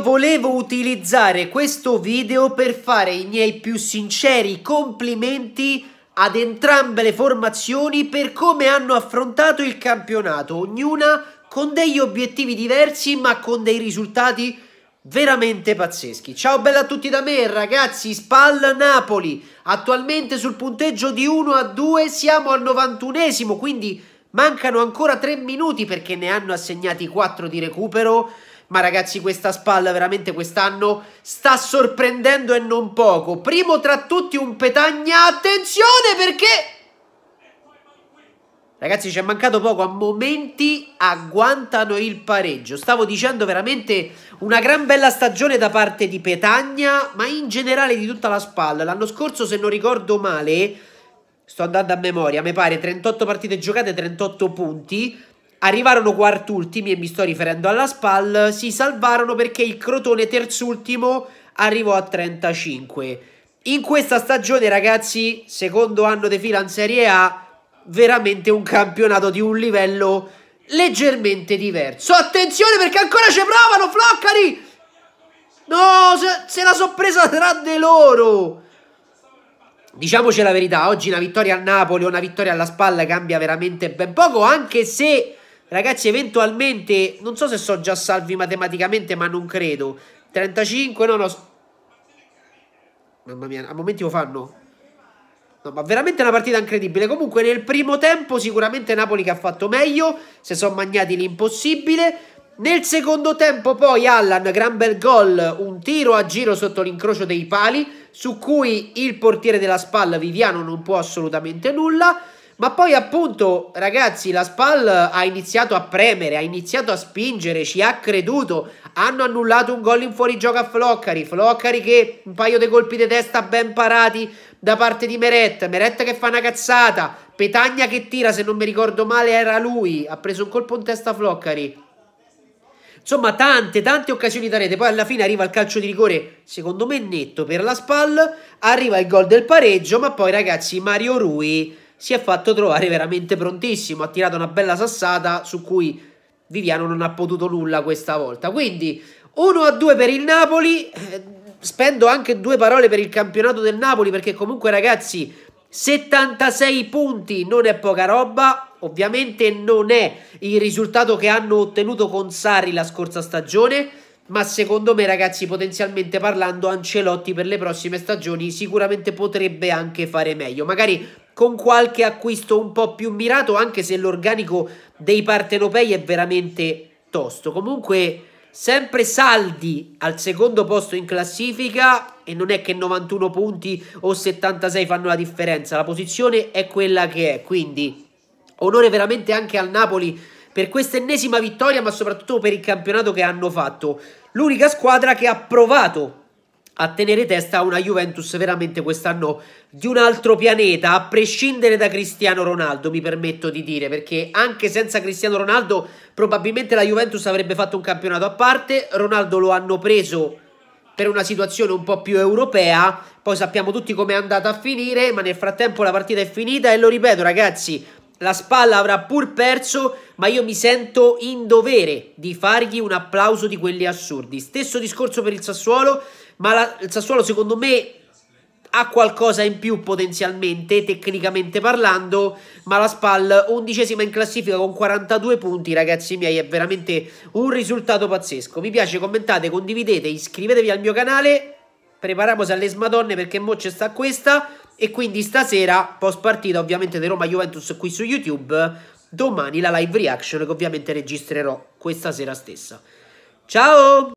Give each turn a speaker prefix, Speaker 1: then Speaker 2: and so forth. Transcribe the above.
Speaker 1: Volevo utilizzare questo video per fare i miei più sinceri complimenti ad entrambe le formazioni per come hanno affrontato il campionato, ognuna con degli obiettivi diversi ma con dei risultati veramente pazzeschi. Ciao bella a tutti da me ragazzi, Spal Napoli, attualmente sul punteggio di 1 a 2 siamo al 91esimo, quindi mancano ancora 3 minuti perché ne hanno assegnati 4 di recupero ma ragazzi questa spalla veramente quest'anno sta sorprendendo e non poco. Primo tra tutti un Petagna, attenzione perché... Ragazzi ci è mancato poco, a momenti agguantano il pareggio. Stavo dicendo veramente una gran bella stagione da parte di Petagna, ma in generale di tutta la spalla. L'anno scorso, se non ricordo male, sto andando a memoria, mi pare 38 partite giocate, 38 punti. Arrivarono quartultimi e mi sto riferendo alla SPAL, si salvarono perché il Crotone terzultimo arrivò a 35. In questa stagione ragazzi, secondo anno di fila in Serie A, veramente un campionato di un livello leggermente diverso. Attenzione perché ancora ci provano Floccari! No, se, se la so presa tra di loro! Diciamoci la verità, oggi una vittoria a Napoli o una vittoria alla spalla cambia veramente ben poco, anche se Ragazzi, eventualmente, non so se so già salvi matematicamente, ma non credo. 35, no, no. Mamma mia, a momenti lo fanno. No, ma veramente una partita incredibile. Comunque nel primo tempo sicuramente Napoli che ha fatto meglio, se sono magnati l'impossibile. Nel secondo tempo poi Allan, gran bel gol, un tiro a giro sotto l'incrocio dei pali, su cui il portiere della spalla Viviano non può assolutamente nulla. Ma poi appunto, ragazzi, la SPAL ha iniziato a premere, ha iniziato a spingere, ci ha creduto. Hanno annullato un gol in fuorigioco a Floccari. Floccari che un paio di colpi di testa ben parati da parte di Meret. Meret che fa una cazzata. Petagna che tira, se non mi ricordo male, era lui. Ha preso un colpo in testa a Floccari. Insomma, tante, tante occasioni da rete. Poi alla fine arriva il calcio di rigore, secondo me netto per la SPAL. Arriva il gol del pareggio, ma poi ragazzi, Mario Rui si è fatto trovare veramente prontissimo, ha tirato una bella sassata su cui Viviano non ha potuto nulla questa volta. Quindi 1 a 2 per il Napoli. Eh, spendo anche due parole per il campionato del Napoli perché comunque ragazzi 76 punti non è poca roba, ovviamente non è il risultato che hanno ottenuto con Sari la scorsa stagione, ma secondo me ragazzi potenzialmente parlando Ancelotti per le prossime stagioni sicuramente potrebbe anche fare meglio, magari con qualche acquisto un po' più mirato, anche se l'organico dei partenopei è veramente tosto. Comunque sempre saldi al secondo posto in classifica e non è che 91 punti o 76 fanno la differenza, la posizione è quella che è, quindi onore veramente anche al Napoli per questa ennesima vittoria, ma soprattutto per il campionato che hanno fatto. L'unica squadra che ha provato a tenere testa a una Juventus veramente quest'anno di un altro pianeta, a prescindere da Cristiano Ronaldo, mi permetto di dire, perché anche senza Cristiano Ronaldo probabilmente la Juventus avrebbe fatto un campionato a parte, Ronaldo lo hanno preso per una situazione un po' più europea, poi sappiamo tutti com'è andata a finire, ma nel frattempo la partita è finita e lo ripeto ragazzi, la spalla avrà pur perso, ma io mi sento in dovere di fargli un applauso di quelli assurdi. Stesso discorso per il Sassuolo, ma la, il Sassuolo secondo me ha qualcosa in più potenzialmente, tecnicamente parlando, ma la Spal undicesima in classifica con 42 punti, ragazzi miei, è veramente un risultato pazzesco. Mi piace, commentate, condividete, iscrivetevi al mio canale, prepariamoci alle smadonne perché mo c'è sta questa. E quindi stasera, post partita ovviamente di Roma Juventus qui su YouTube, domani la live reaction che ovviamente registrerò questa sera stessa. Ciao!